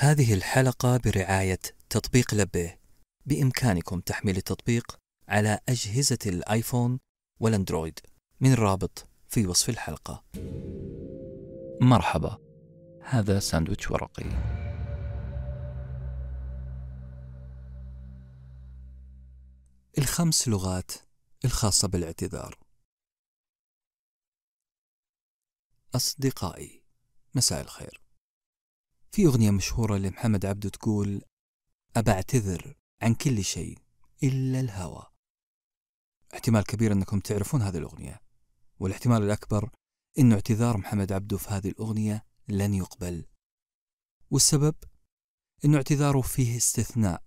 هذه الحلقة برعاية تطبيق لبيه بإمكانكم تحميل التطبيق على أجهزة الآيفون والأندرويد من الرابط في وصف الحلقة مرحبا هذا ساندويتش ورقي الخمس لغات الخاصة بالاعتذار أصدقائي مساء الخير في أغنية مشهورة لمحمد عبده تقول أبعتذر عن كل شيء إلا الهوى احتمال كبير أنكم تعرفون هذه الأغنية والاحتمال الأكبر أن اعتذار محمد عبده في هذه الأغنية لن يقبل والسبب أن اعتذاره فيه استثناء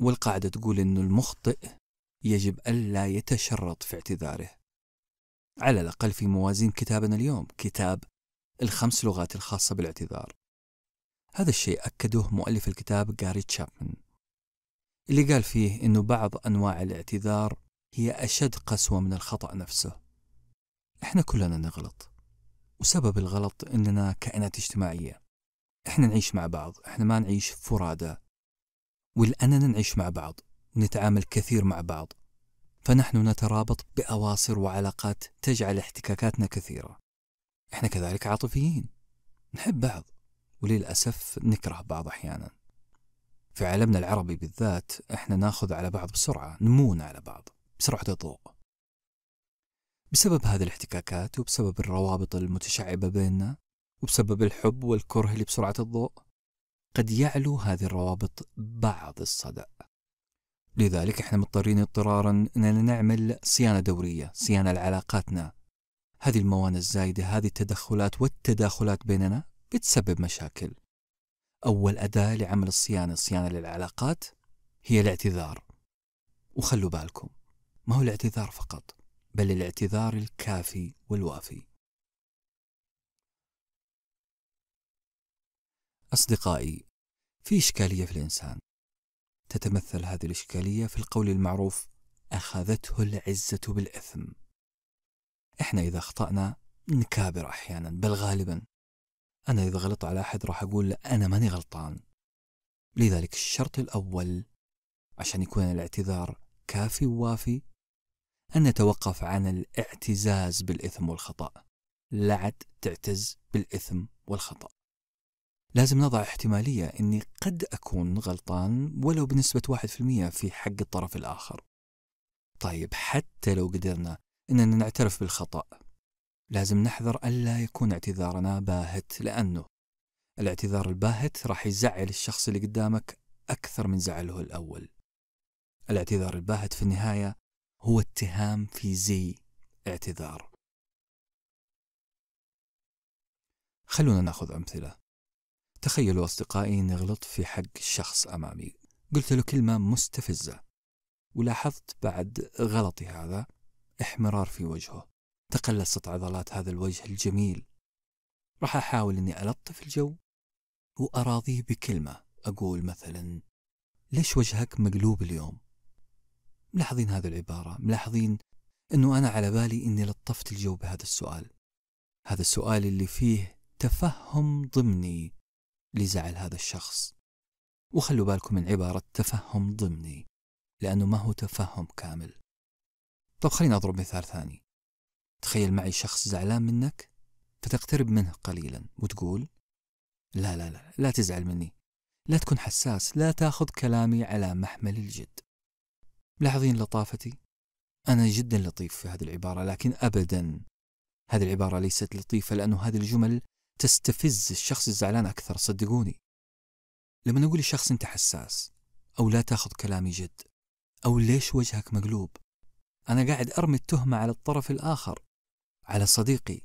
والقاعدة تقول أن المخطئ يجب ألا يتشرط في اعتذاره على الأقل في موازين كتابنا اليوم كتاب الخمس لغات الخاصة بالاعتذار هذا الشيء أكده مؤلف الكتاب جاري تشابمان اللي قال فيه أنه بعض أنواع الاعتذار هي أشد قسوة من الخطأ نفسه إحنا كلنا نغلط وسبب الغلط أننا كائنات اجتماعية إحنا نعيش مع بعض إحنا ما نعيش فرادى ولأننا نعيش مع بعض ونتعامل كثير مع بعض فنحن نترابط بأواصر وعلاقات تجعل احتكاكاتنا كثيرة إحنا كذلك عاطفيين نحب بعض وللأسف نكره بعض أحيانا في عالمنا العربي بالذات احنا ناخذ على بعض بسرعة نمون على بعض بسرعة الضوء بسبب هذه الاحتكاكات وبسبب الروابط المتشعبة بيننا وبسبب الحب والكره اللي بسرعة الضوء قد يعلو هذه الروابط بعض الصدأ لذلك احنا مضطرين اضطرارا اننا نعمل صيانة دورية صيانة لعلاقاتنا هذه الموانئ الزايدة هذه التدخلات والتداخلات بيننا بتسبب مشاكل أول أداة لعمل الصيانة الصيانة للعلاقات هي الاعتذار وخلوا بالكم ما هو الاعتذار فقط بل الاعتذار الكافي والوافي أصدقائي في إشكالية في الإنسان تتمثل هذه الإشكالية في القول المعروف أخذته العزة بالإثم إحنا إذا أخطأنا نكابر أحيانا بل غالبا أنا إذا غلطت على أحد راح أقول له أنا ماني غلطان لذلك الشرط الأول عشان يكون الاعتذار كافي ووافي أن نتوقف عن الاعتزاز بالإثم والخطأ لا تعتز بالإثم والخطأ لازم نضع احتمالية أني قد أكون غلطان ولو بنسبة 1% في حق الطرف الآخر طيب حتى لو قدرنا أننا نعترف بالخطأ لازم نحذر ألا يكون اعتذارنا باهت لأنه الاعتذار الباهت راح يزعل الشخص اللي قدامك أكثر من زعله الأول الاعتذار الباهت في النهاية هو اتهام في زي اعتذار خلونا ناخذ أمثلة تخيلوا أصدقائي نغلط في حق شخص أمامي قلت له كلمة مستفزة ولاحظت بعد غلطي هذا احمرار في وجهه تقلصت عضلات هذا الوجه الجميل راح أحاول أني ألطف الجو وأراضيه بكلمة أقول مثلا ليش وجهك مقلوب اليوم ملاحظين هذه العبارة ملاحظين أنه أنا على بالي أني لطفت الجو بهذا السؤال هذا السؤال اللي فيه تفهم ضمني لزعل هذا الشخص وخلوا بالكم من عبارة تفهم ضمني لأنه ما هو تفهم كامل طب خلينا أضرب مثال ثاني تخيل معي شخص زعلان منك فتقترب منه قليلا وتقول لا لا لا لا تزعل مني لا تكون حساس لا تاخذ كلامي على محمل الجد ملاحظين لطافتي أنا جدا لطيف في هذه العبارة لكن أبدا هذه العبارة ليست لطيفة لأنه هذه الجمل تستفز الشخص الزعلان أكثر صدقوني لما نقول لشخص أنت حساس أو لا تاخذ كلامي جد أو ليش وجهك مقلوب أنا قاعد أرمي التهمة على الطرف الآخر على صديقي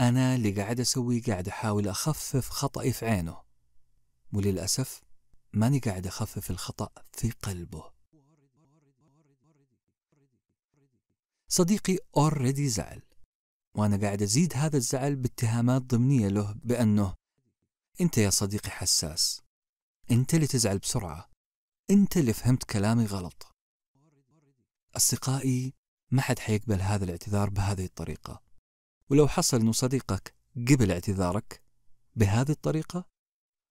أنا اللي قاعد أسوي قاعد أحاول أخفف خطأي في عينه وللأسف ماني قاعد أخفف الخطأ في قلبه صديقي اوريدي زعل وأنا قاعد أزيد هذا الزعل باتهامات ضمنية له بأنه أنت يا صديقي حساس أنت اللي تزعل بسرعة أنت اللي فهمت كلامي غلط أصدقائي ما حد حيقبل هذا الاعتذار بهذه الطريقة ولو حصل أنه صديقك قبل اعتذارك بهذه الطريقة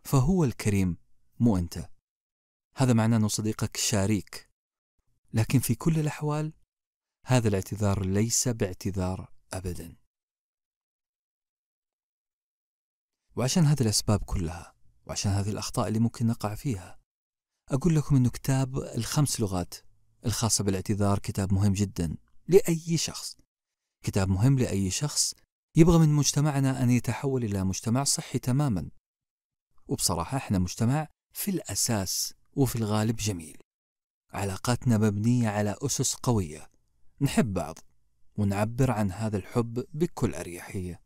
فهو الكريم مو أنت هذا معناه أنه صديقك شريك لكن في كل الأحوال هذا الاعتذار ليس باعتذار أبدا وعشان هذه الأسباب كلها وعشان هذه الأخطاء اللي ممكن نقع فيها أقول لكم أنه كتاب الخمس لغات الخاصة بالاعتذار كتاب مهم جدا لأي شخص كتاب مهم لأي شخص يبغى من مجتمعنا أن يتحول إلى مجتمع صحي تماما وبصراحة احنا مجتمع في الأساس وفي الغالب جميل علاقاتنا مبنية على أسس قوية نحب بعض ونعبر عن هذا الحب بكل أريحية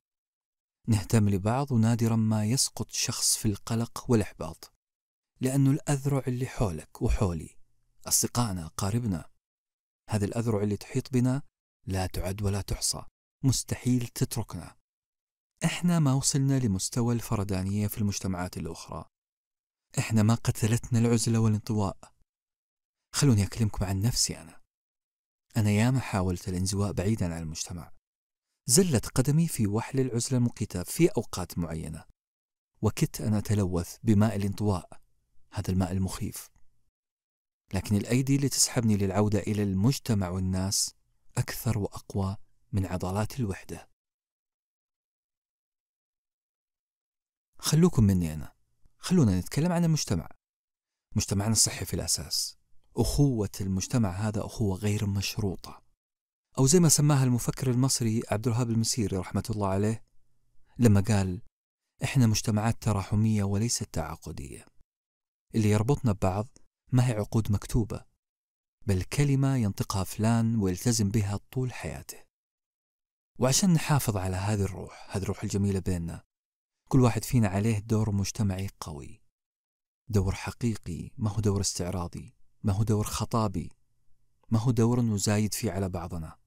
نهتم لبعض ونادرا ما يسقط شخص في القلق والإحباط لأنه الأذرع اللي حولك وحولي أصدقائنا قاربنا هذه الأذرع اللي تحيط بنا لا تعد ولا تحصى مستحيل تتركنا إحنا ما وصلنا لمستوى الفردانية في المجتمعات الأخرى إحنا ما قتلتنا العزلة والانطواء خلوني أكلمكم عن نفسي أنا أنا ياما حاولت الانزواء بعيدا عن المجتمع زلت قدمي في وحل العزلة المقيتة في أوقات معينة وكدت أنا أتلوث بماء الانطواء هذا الماء المخيف لكن الأيدي اللي تسحبني للعودة إلى المجتمع والناس أكثر وأقوى من عضلات الوحدة خلوكم مني أنا خلونا نتكلم عن المجتمع مجتمعنا الصحي في الأساس أخوة المجتمع هذا أخوة غير مشروطة أو زي ما سماها المفكر المصري عبد الوهاب المسيري رحمة الله عليه لما قال إحنا مجتمعات تراحمية وليست تعاقدية اللي يربطنا ببعض ما هي عقود مكتوبة بل كلمة ينطقها فلان ويلتزم بها طول حياته وعشان نحافظ على هذه الروح هذه الروح الجميلة بيننا كل واحد فينا عليه دور مجتمعي قوي دور حقيقي ما هو دور استعراضي ما هو دور خطابي ما هو دور نزايد فيه على بعضنا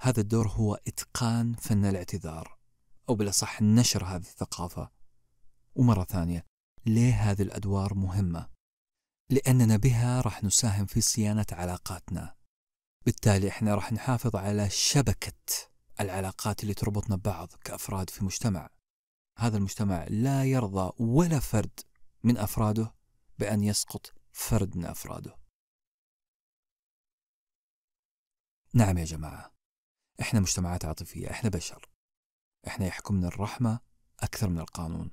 هذا الدور هو إتقان فن الاعتذار أو بالأصح نشر هذه الثقافة ومرة ثانية ليه هذه الأدوار مهمة لأننا بها راح نساهم في صيانة علاقاتنا بالتالي احنا راح نحافظ على شبكة العلاقات اللي تربطنا ببعض كأفراد في مجتمع هذا المجتمع لا يرضى ولا فرد من أفراده بأن يسقط فرد من أفراده نعم يا جماعة احنا مجتمعات عاطفية احنا بشر احنا يحكمنا الرحمة أكثر من القانون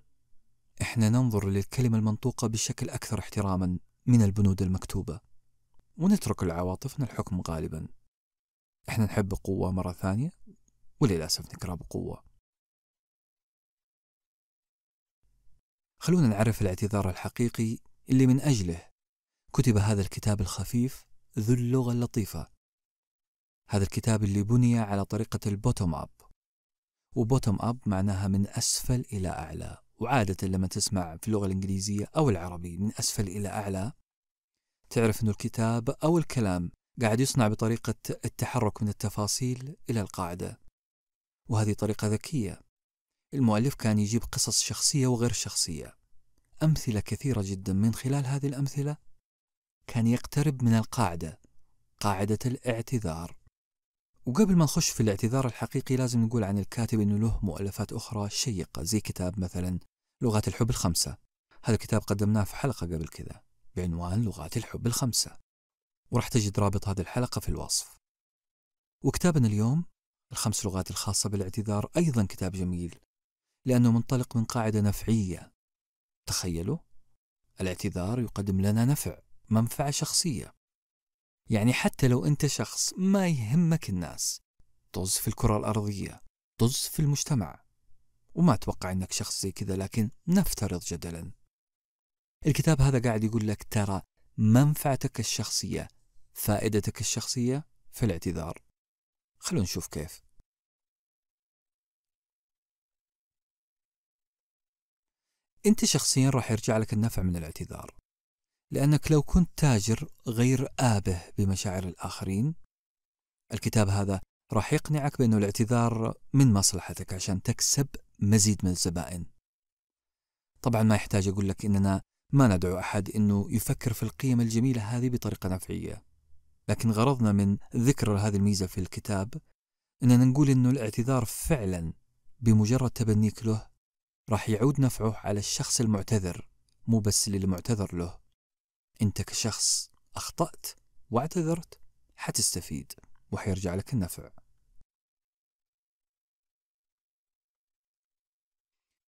احنا ننظر للكلمة المنطوقة بشكل أكثر احتراما من البنود المكتوبة ونترك العواطف الحكم غالبا احنا نحب قوة مرة ثانية وللأسف نكره بقوة خلونا نعرف الاعتذار الحقيقي اللي من أجله كتب هذا الكتاب الخفيف ذو اللغة اللطيفة هذا الكتاب اللي بني على طريقة البوتوم أب وبوتوم أب معناها من أسفل إلى أعلى وعادة لما تسمع في اللغة الإنجليزية أو العربي من أسفل إلى أعلى تعرف أن الكتاب أو الكلام قاعد يصنع بطريقة التحرك من التفاصيل إلى القاعدة وهذه طريقة ذكية المؤلف كان يجيب قصص شخصية وغير شخصية أمثلة كثيرة جدا من خلال هذه الأمثلة كان يقترب من القاعدة قاعدة الاعتذار وقبل ما نخش في الاعتذار الحقيقي لازم نقول عن الكاتب انه له مؤلفات اخرى شيقه زي كتاب مثلا لغات الحب الخمسه هذا الكتاب قدمناه في حلقه قبل كذا بعنوان لغات الحب الخمسه وراح تجد رابط هذه الحلقه في الوصف وكتابنا اليوم الخمس لغات الخاصه بالاعتذار ايضا كتاب جميل لانه منطلق من قاعده نفعيه تخيلوا الاعتذار يقدم لنا نفع منفعه شخصيه يعني حتى لو أنت شخص ما يهمك الناس طز في الكرة الأرضية طز في المجتمع وما أتوقع أنك شخص زي كذا لكن نفترض جدلا الكتاب هذا قاعد يقول لك ترى منفعتك الشخصية فائدتك الشخصية في الاعتذار خلونا نشوف كيف أنت شخصيا راح يرجع لك النفع من الاعتذار لأنك لو كنت تاجر غير آبه بمشاعر الآخرين الكتاب هذا راح يقنعك بأنه الاعتذار من مصلحتك عشان تكسب مزيد من الزبائن طبعا ما يحتاج أقول لك إننا ما ندعو أحد أنه يفكر في القيم الجميلة هذه بطريقة نفعية لكن غرضنا من ذكر هذه الميزة في الكتاب أننا نقول أنه الاعتذار فعلا بمجرد تبنيك له راح يعود نفعه على الشخص المعتذر مو بس للمعتذر له انت كشخص اخطأت واعتذرت حتستفيد وحيرجع لك النفع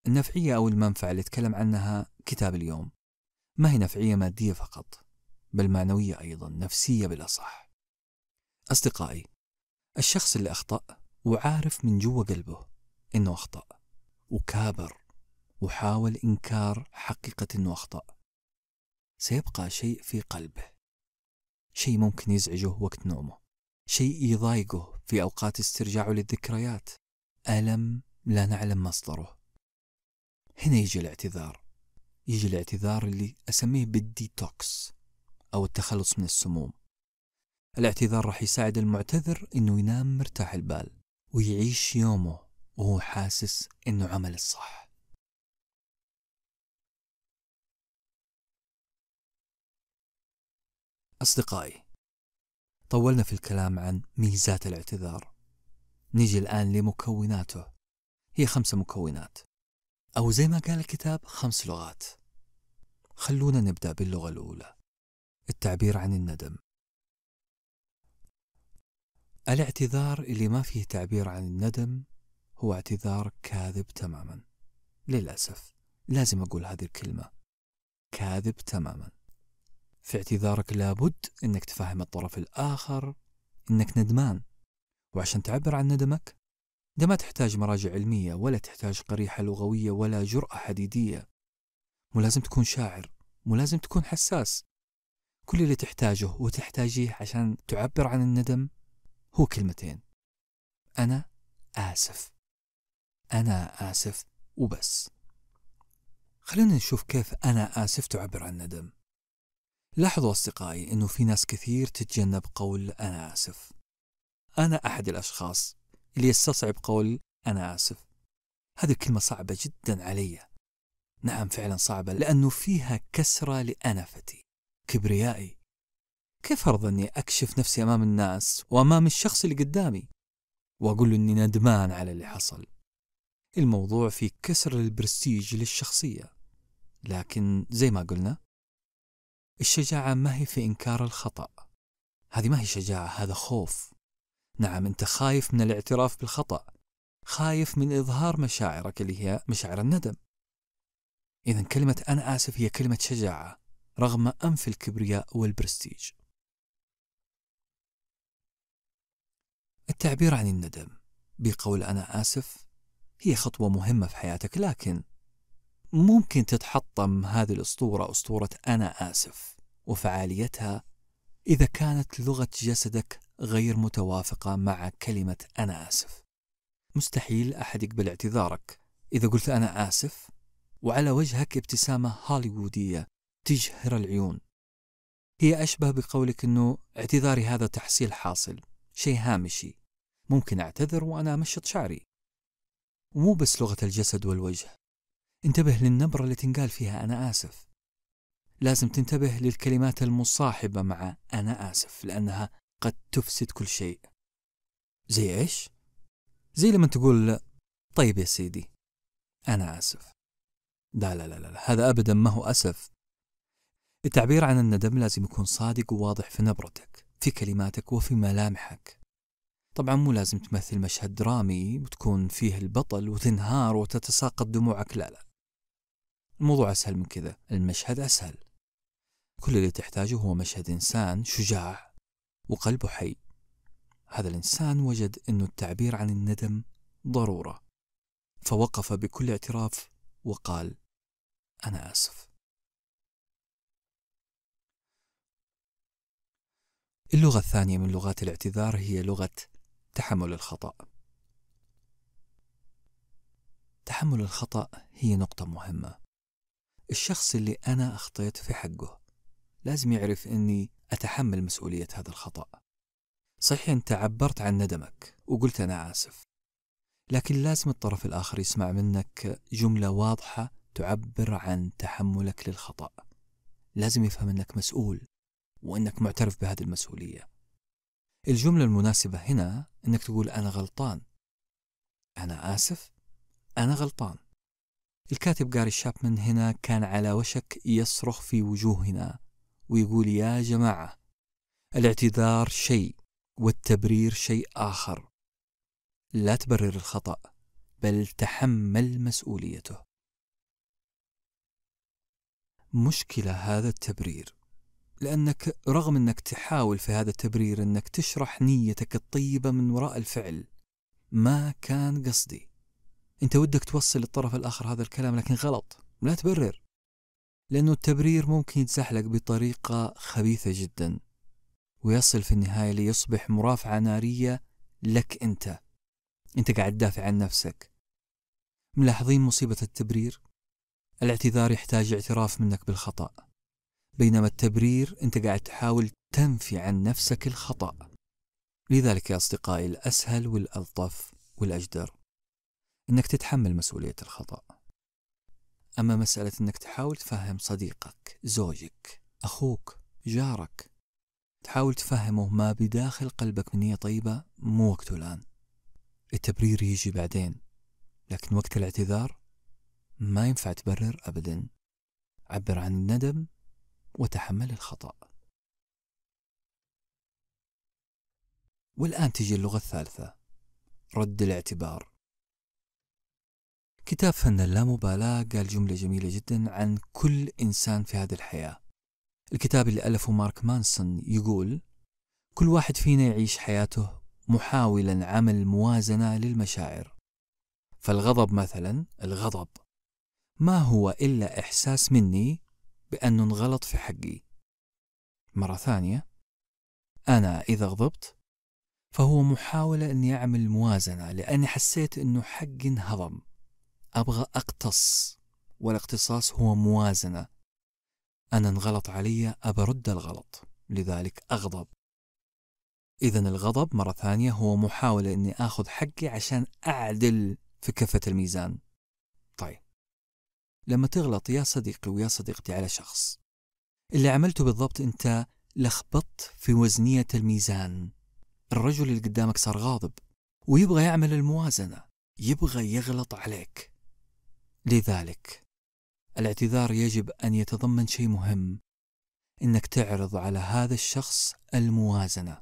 النفعية أو المنفعة اللي تكلم عنها كتاب اليوم ما هي نفعية مادية فقط بل معنوية أيضا نفسية بالأصح أصدقائي الشخص اللي أخطأ وعارف من جوا قلبه إنه أخطأ وكابر وحاول إنكار حقيقة إنه أخطأ سيبقى شيء في قلبه شيء ممكن يزعجه وقت نومه شيء يضايقه في أوقات استرجاعه للذكريات ألم لا نعلم مصدره هنا يجي الاعتذار يجي الاعتذار اللي أسميه بالديتوكس أو التخلص من السموم الاعتذار راح يساعد المعتذر إنه ينام مرتاح البال ويعيش يومه وهو حاسس إنه عمل الصح أصدقائي طولنا في الكلام عن ميزات الاعتذار نيجي الآن لمكوناته هي خمس مكونات أو زي ما قال الكتاب خمس لغات خلونا نبدأ باللغة الأولى التعبير عن الندم الاعتذار اللي ما فيه تعبير عن الندم هو اعتذار كاذب تماما للأسف لازم أقول هذه الكلمة كاذب تماما في اعتذارك لابد أنك تفهم الطرف الآخر أنك ندمان وعشان تعبر عن ندمك ده ما تحتاج مراجع علمية ولا تحتاج قريحة لغوية ولا جرأة حديدية مو لازم تكون شاعر مو لازم تكون حساس كل اللي تحتاجه وتحتاجيه عشان تعبر عن الندم هو كلمتين أنا آسف أنا آسف وبس خلونا نشوف كيف أنا آسف تعبر عن الندم لاحظوا أصدقائي أنه في ناس كثير تتجنب قول أنا آسف أنا أحد الأشخاص اللي يستصعب قول أنا آسف هذه الكلمة صعبة جدا علي نعم فعلا صعبة لأنه فيها كسرة لأنفتي كبريائي كيف أرضى أني أكشف نفسي أمام الناس وأمام الشخص اللي قدامي وأقول أني ندمان على اللي حصل الموضوع في كسر البرستيج للشخصية لكن زي ما قلنا الشجاعة ما هي في إنكار الخطأ هذه ما هي شجاعة هذا خوف نعم أنت خايف من الاعتراف بالخطأ خايف من إظهار مشاعرك اللي هي مشاعر الندم إذا كلمة أنا آسف هي كلمة شجاعة رغم أنف الكبرياء والبرستيج التعبير عن الندم بقول أنا آسف هي خطوة مهمة في حياتك لكن ممكن تتحطم هذه الأسطورة أسطورة أنا آسف وفعاليتها إذا كانت لغة جسدك غير متوافقة مع كلمة أنا آسف مستحيل أحد يقبل اعتذارك إذا قلت أنا آسف وعلى وجهك ابتسامة هوليوودية تجهر العيون هي أشبه بقولك أنه اعتذاري هذا تحصيل حاصل شيء هامشي ممكن أعتذر وأنا أمشط شعري ومو بس لغة الجسد والوجه انتبه للنبرة اللي تنقال فيها أنا آسف لازم تنتبه للكلمات المصاحبة مع أنا آسف لأنها قد تفسد كل شيء زي إيش؟ زي لما تقول طيب يا سيدي أنا آسف لا لا لا لا هذا أبدا ما هو أسف التعبير عن الندم لازم يكون صادق وواضح في نبرتك في كلماتك وفي ملامحك طبعا مو لازم تمثل مشهد درامي وتكون فيه البطل وتنهار وتتساقط دموعك لا لا الموضوع أسهل من كذا المشهد أسهل كل اللي تحتاجه هو مشهد إنسان شجاع وقلبه حي هذا الإنسان وجد أن التعبير عن الندم ضرورة فوقف بكل اعتراف وقال أنا آسف اللغة الثانية من لغات الاعتذار هي لغة تحمل الخطأ تحمل الخطأ هي نقطة مهمة الشخص اللي أنا أخطيت في حقه لازم يعرف أني أتحمل مسؤولية هذا الخطأ صحيح أنت عبرت عن ندمك وقلت أنا آسف لكن لازم الطرف الآخر يسمع منك جملة واضحة تعبر عن تحملك للخطأ لازم يفهم أنك مسؤول وأنك معترف بهذه المسؤولية الجملة المناسبة هنا أنك تقول أنا غلطان أنا آسف أنا غلطان الكاتب جاري شابمن هنا كان على وشك يصرخ في وجوهنا ويقول يا جماعة الاعتذار شيء والتبرير شيء آخر لا تبرر الخطأ بل تحمل مسؤوليته مشكلة هذا التبرير لأنك رغم أنك تحاول في هذا التبرير أنك تشرح نيتك الطيبة من وراء الفعل ما كان قصدي أنت ودك توصل للطرف الآخر هذا الكلام لكن غلط لا تبرر لأنه التبرير ممكن يتزحلق بطريقة خبيثة جدا ويصل في النهاية ليصبح مرافعة نارية لك أنت أنت قاعد تدافع عن نفسك ملاحظين مصيبة التبرير؟ الاعتذار يحتاج اعتراف منك بالخطأ بينما التبرير أنت قاعد تحاول تنفي عن نفسك الخطأ لذلك يا أصدقائي الأسهل والألطف والأجدر أنك تتحمل مسؤولية الخطأ أما مسألة أنك تحاول تفهم صديقك زوجك أخوك جارك تحاول تفهمه ما بداخل قلبك من نية طيبة مو وقته الآن التبرير يجي بعدين لكن وقت الاعتذار ما ينفع تبرر أبدا عبر عن الندم وتحمل الخطأ والآن تجي اللغة الثالثة رد الاعتبار كتاب فن اللامبالاة قال جملة جميلة جدا عن كل إنسان في هذه الحياة الكتاب اللي ألفه مارك مانسون يقول كل واحد فينا يعيش حياته محاولا عمل موازنة للمشاعر فالغضب مثلا الغضب ما هو إلا إحساس مني بأنه انغلط في حقي مرة ثانية أنا إذا غضبت فهو محاولة أني أعمل موازنة لأني حسيت أنه حقي انهضم أبغى أقتص والاقتصاص هو موازنة أنا انغلط علي أبرد الغلط لذلك أغضب إذا الغضب مرة ثانية هو محاولة إني آخذ حقي عشان أعدل في كفة الميزان طيب لما تغلط يا صديقي ويا صديقتي على شخص اللي عملته بالضبط أنت لخبطت في وزنية الميزان الرجل اللي قدامك صار غاضب ويبغى يعمل الموازنة يبغى يغلط عليك لذلك الاعتذار يجب أن يتضمن شيء مهم إنك تعرض على هذا الشخص الموازنة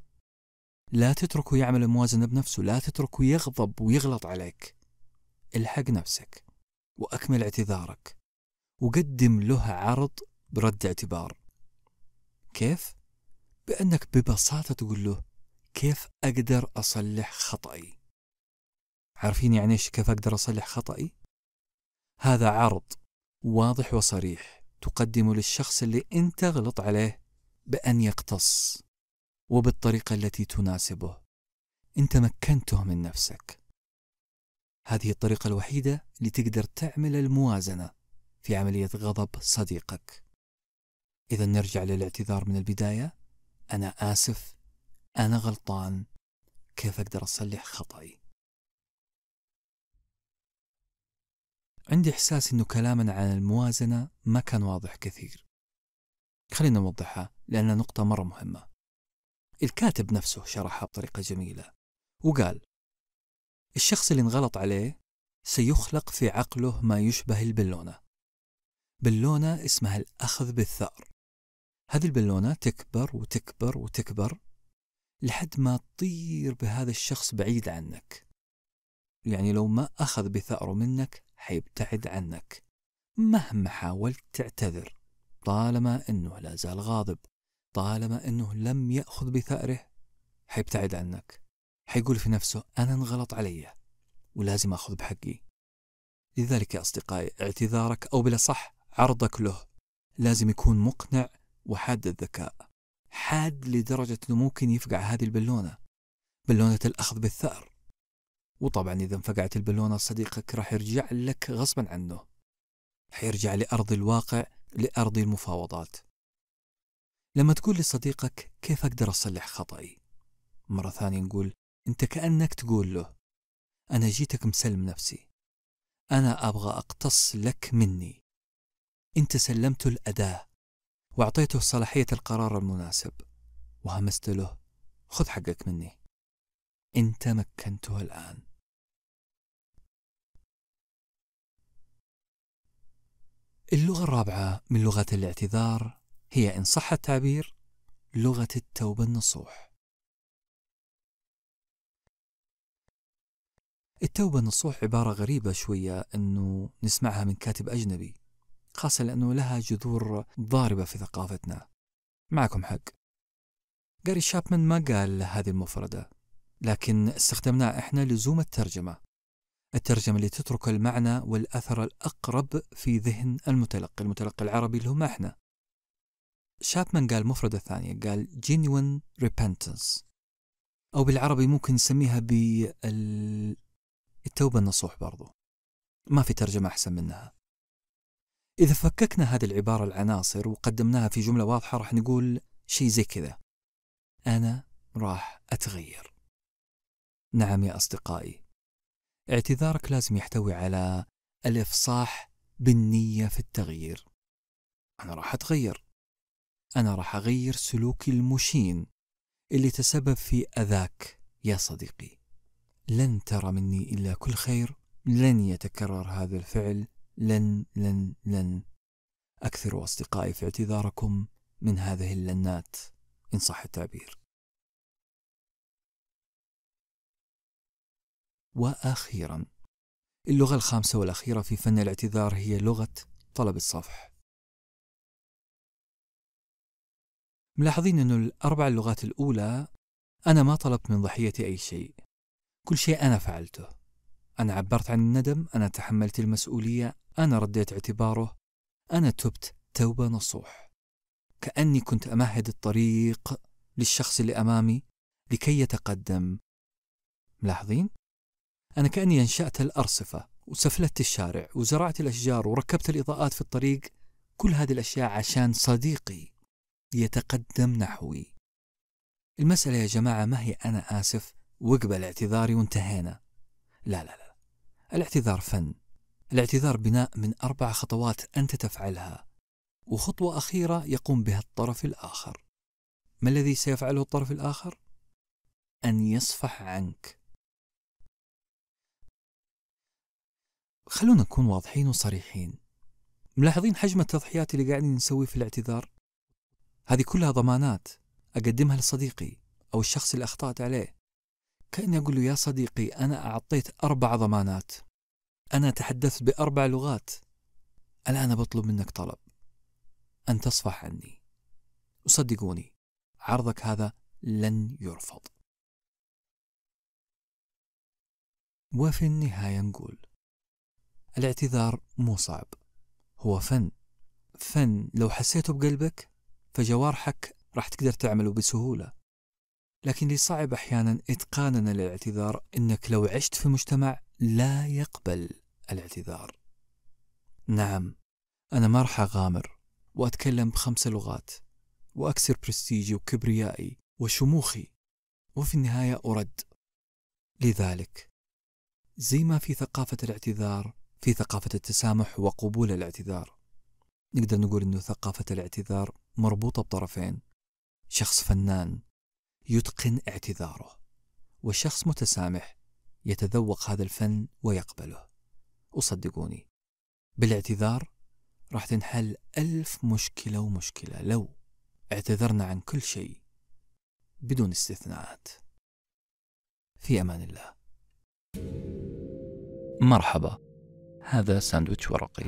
لا تتركه يعمل الموازنة بنفسه لا تتركه يغضب ويغلط عليك الحق نفسك وأكمل اعتذارك وقدم له عرض برد اعتبار كيف؟ بأنك ببساطة تقول له كيف أقدر أصلح خطأي؟ عارفين يعني إيش كيف أقدر أصلح خطأي؟ هذا عرض واضح وصريح تقدم للشخص اللي انت غلط عليه بأن يقتص وبالطريقة التي تناسبه انت مكنته من نفسك هذه الطريقة الوحيدة لتقدر تعمل الموازنة في عملية غضب صديقك إذا نرجع للاعتذار من البداية أنا آسف أنا غلطان كيف أقدر أصلح خطأي عندي إحساس أنه كلامنا عن الموازنة ما كان واضح كثير خلينا نوضحها لأنها نقطة مرة مهمة الكاتب نفسه شرحها بطريقة جميلة وقال الشخص اللي انغلط عليه سيخلق في عقله ما يشبه البلونة بلونة اسمها الأخذ بالثأر هذه البلونة تكبر وتكبر وتكبر لحد ما تطير بهذا الشخص بعيد عنك يعني لو ما أخذ بثأره منك حيبتعد عنك مهما حاولت تعتذر طالما أنه لا زال غاضب طالما أنه لم يأخذ بثأره حيبتعد عنك حيقول في نفسه أنا انغلط علي ولازم أخذ بحقي لذلك يا أصدقائي اعتذارك أو بلا صح عرضك له لازم يكون مقنع وحاد الذكاء حاد لدرجة أنه ممكن يفقع هذه البلونة بلونة الأخذ بالثأر وطبعا إذا انفقعت البالونة صديقك راح يرجع لك غصبا عنه حيرجع لأرض الواقع لأرض المفاوضات لما تقول لصديقك كيف أقدر أصلح خطأي مرة ثانية نقول أنت كأنك تقول له أنا جيتك مسلم نفسي أنا أبغى أقتص لك مني أنت سلمته الأداة وأعطيته صلاحية القرار المناسب وهمست له خذ حقك مني أنت مكنته الآن اللغة الرابعة من لغات الاعتذار هي إن صح التعبير لغة التوبة النصوح. التوبة النصوح عبارة غريبة شوية إنه نسمعها من كاتب أجنبي، خاصة لأنه لها جذور ضاربة في ثقافتنا. معكم حق. جاري شابمان ما قال هذه المفردة، لكن استخدمناها إحنا لزوم الترجمة. الترجمة اللي تترك المعنى والأثر الأقرب في ذهن المتلقي المتلقي العربي اللي هم احنا شابمان قال مفردة ثانية قال genuine repentance أو بالعربي ممكن نسميها بالتوبة النصوح برضو ما في ترجمة أحسن منها إذا فككنا هذه العبارة العناصر وقدمناها في جملة واضحة راح نقول شيء زي كذا أنا راح أتغير نعم يا أصدقائي اعتذارك لازم يحتوي على الإفصاح بالنية في التغيير أنا راح أتغير أنا راح أغير سلوكي المشين اللي تسبب في أذاك يا صديقي لن ترى مني إلا كل خير لن يتكرر هذا الفعل لن لن لن أكثروا أصدقائي في اعتذاركم من هذه اللنات إن صح التعبير وأخيرا اللغة الخامسة والأخيرة في فن الاعتذار هي لغة طلب الصفح ملاحظين أن الأربع اللغات الأولى أنا ما طلبت من ضحيتي أي شيء كل شيء أنا فعلته أنا عبرت عن الندم أنا تحملت المسؤولية أنا رديت اعتباره أنا تبت توبة نصوح كأني كنت أمهد الطريق للشخص اللي أمامي لكي يتقدم ملاحظين؟ أنا كأني أنشأت الأرصفة وسفلت الشارع وزرعت الأشجار وركبت الإضاءات في الطريق كل هذه الأشياء عشان صديقي يتقدم نحوي المسألة يا جماعة ما هي أنا آسف واقبل اعتذاري وانتهينا لا لا لا الاعتذار فن الاعتذار بناء من أربع خطوات أنت تفعلها وخطوة أخيرة يقوم بها الطرف الآخر ما الذي سيفعله الطرف الآخر؟ أن يصفح عنك خلونا نكون واضحين وصريحين ملاحظين حجم التضحيات اللي قاعدين نسويه في الاعتذار هذه كلها ضمانات أقدمها لصديقي أو الشخص اللي أخطأت عليه كأني أقول له يا صديقي أنا أعطيت أربع ضمانات أنا تحدثت بأربع لغات الآن بطلب منك طلب أن تصفح عني وصدقوني عرضك هذا لن يرفض وفي النهاية نقول الاعتذار مو صعب هو فن فن لو حسيته بقلبك فجوارحك راح تقدر تعمله بسهولة لكن اللي صعب أحيانا إتقاننا للاعتذار إنك لو عشت في مجتمع لا يقبل الاعتذار نعم أنا ما راح أغامر وأتكلم بخمس لغات وأكسر برستيجي وكبريائي وشموخي وفي النهاية أرد لذلك زي ما في ثقافة الاعتذار في ثقافة التسامح وقبول الاعتذار نقدر نقول أنه ثقافة الاعتذار مربوطة بطرفين شخص فنان يتقن اعتذاره وشخص متسامح يتذوق هذا الفن ويقبله وصدقوني بالاعتذار راح تنحل ألف مشكلة ومشكلة لو اعتذرنا عن كل شيء بدون استثناءات في أمان الله مرحبا هذا ساندويتش ورقي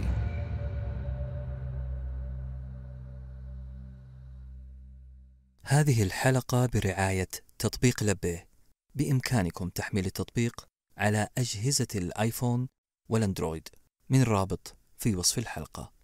هذه الحلقة برعاية تطبيق لبيه بإمكانكم تحميل التطبيق على أجهزة الآيفون والأندرويد من رابط في وصف الحلقه